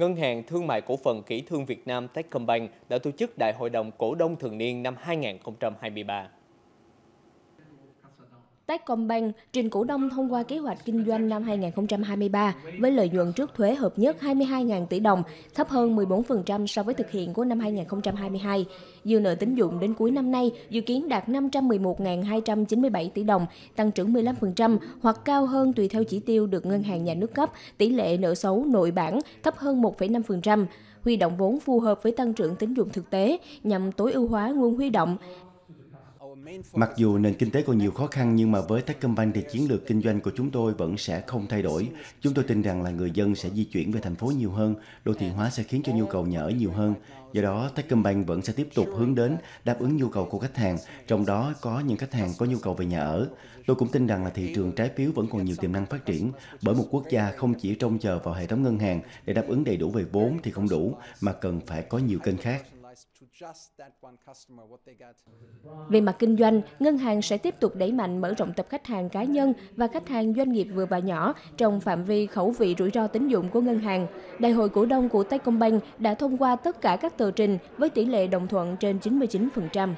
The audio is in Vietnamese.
Ngân hàng Thương mại Cổ phần Kỹ thương Việt Nam Techcombank đã tổ chức Đại hội đồng Cổ đông Thường niên năm 2023. Techcombank trình cổ đông thông qua kế hoạch kinh doanh năm 2023 với lợi nhuận trước thuế hợp nhất 22.000 tỷ đồng, thấp hơn 14% so với thực hiện của năm 2022. Dư nợ tín dụng đến cuối năm nay dự kiến đạt 511.297 tỷ đồng, tăng trưởng 15% hoặc cao hơn tùy theo chỉ tiêu được ngân hàng nhà nước cấp, tỷ lệ nợ xấu nội bản thấp hơn 1,5% huy động vốn phù hợp với tăng trưởng tín dụng thực tế nhằm tối ưu hóa nguồn huy động, Mặc dù nền kinh tế còn nhiều khó khăn nhưng mà với Techcombank thì chiến lược kinh doanh của chúng tôi vẫn sẽ không thay đổi. Chúng tôi tin rằng là người dân sẽ di chuyển về thành phố nhiều hơn, đô thị hóa sẽ khiến cho nhu cầu nhà ở nhiều hơn. Do đó, Techcombank vẫn sẽ tiếp tục hướng đến đáp ứng nhu cầu của khách hàng, trong đó có những khách hàng có nhu cầu về nhà ở. Tôi cũng tin rằng là thị trường trái phiếu vẫn còn nhiều tiềm năng phát triển, bởi một quốc gia không chỉ trông chờ vào hệ thống ngân hàng để đáp ứng đầy đủ về vốn thì không đủ, mà cần phải có nhiều kênh khác. Về mặt kinh doanh, ngân hàng sẽ tiếp tục đẩy mạnh mở rộng tập khách hàng cá nhân và khách hàng doanh nghiệp vừa và nhỏ trong phạm vi khẩu vị rủi ro tín dụng của ngân hàng. Đại hội cổ đông của Techcombank đã thông qua tất cả các tờ trình với tỷ lệ đồng thuận trên 99%.